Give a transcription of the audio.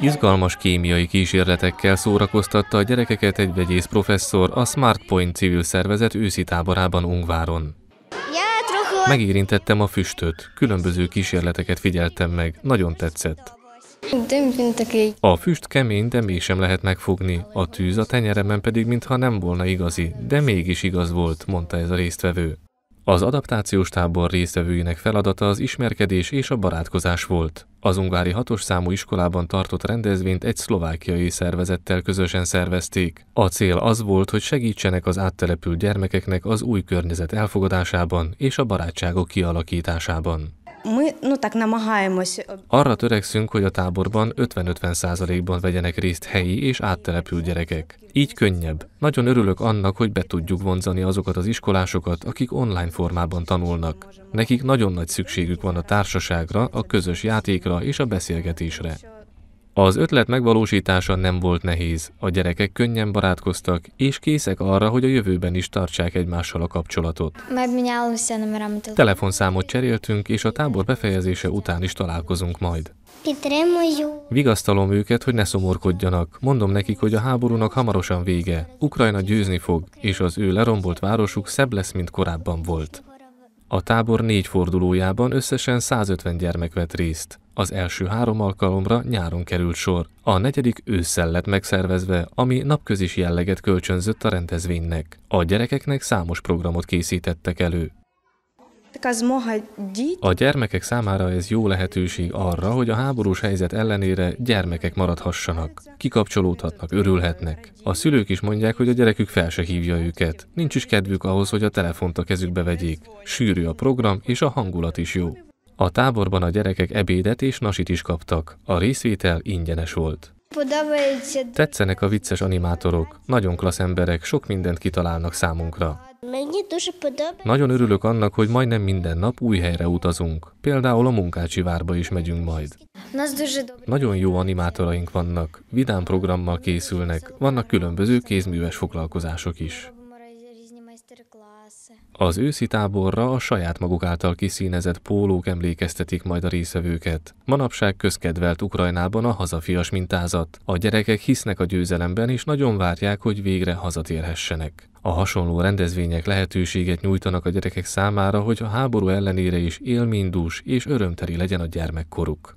Izgalmas kémiai kísérletekkel szórakoztatta a gyerekeket egy vegyész professzor a SmartPoint civil szervezet őszi táborában Ungváron. Megérintettem a füstöt, különböző kísérleteket figyeltem meg, nagyon tetszett. A füst kemény, de mégsem lehet megfogni, a tűz a tenyeremen pedig mintha nem volna igazi, de mégis igaz volt, mondta ez a résztvevő. Az adaptációs tábor résztvevőinek feladata az ismerkedés és a barátkozás volt. Az ungári hatos számú iskolában tartott rendezvényt egy szlovákiai szervezettel közösen szervezték. A cél az volt, hogy segítsenek az áttelepült gyermekeknek az új környezet elfogadásában és a barátságok kialakításában. Arra törekszünk, hogy a táborban 50-50 százalékban vegyenek részt helyi és áttelepült gyerekek. Így könnyebb. Nagyon örülök annak, hogy be tudjuk vonzani azokat az iskolásokat, akik online formában tanulnak. Nekik nagyon nagy szükségük van a társaságra, a közös játékra és a beszélgetésre. Az ötlet megvalósítása nem volt nehéz, a gyerekek könnyen barátkoztak, és készek arra, hogy a jövőben is tartsák egymással a kapcsolatot. Telefonszámot cseréltünk, és a tábor befejezése után is találkozunk majd. Vigasztalom őket, hogy ne szomorkodjanak. Mondom nekik, hogy a háborúnak hamarosan vége. Ukrajna győzni fog, és az ő lerombolt városuk szebb lesz, mint korábban volt. A tábor négy fordulójában összesen 150 gyermek vett részt. Az első három alkalomra nyáron került sor, a negyedik ősszel lett megszervezve, ami napközis jelleget kölcsönzött a rendezvénynek. A gyerekeknek számos programot készítettek elő. A gyermekek számára ez jó lehetőség arra, hogy a háborús helyzet ellenére gyermekek maradhassanak, kikapcsolódhatnak, örülhetnek. A szülők is mondják, hogy a gyerekük fel se hívja őket. Nincs is kedvük ahhoz, hogy a telefont a kezükbe vegyék. Sűrű a program, és a hangulat is jó. A táborban a gyerekek ebédet és nasit is kaptak. A részvétel ingyenes volt. Tetszenek a vicces animátorok, nagyon klassz emberek, sok mindent kitalálnak számunkra. Nagyon örülök annak, hogy majdnem minden nap új helyre utazunk. Például a Munkácsi várba is megyünk majd. Nagyon jó animátoraink vannak, vidám programmal készülnek, vannak különböző kézműves foglalkozások is. Az őszi táborra a saját maguk által kiszínezett pólók emlékeztetik majd a részvevőket. Manapság közkedvelt Ukrajnában a hazafias mintázat. A gyerekek hisznek a győzelemben, és nagyon várják, hogy végre hazatérhessenek. A hasonló rendezvények lehetőséget nyújtanak a gyerekek számára, hogy a háború ellenére is élménydús és örömteri legyen a gyermekkoruk.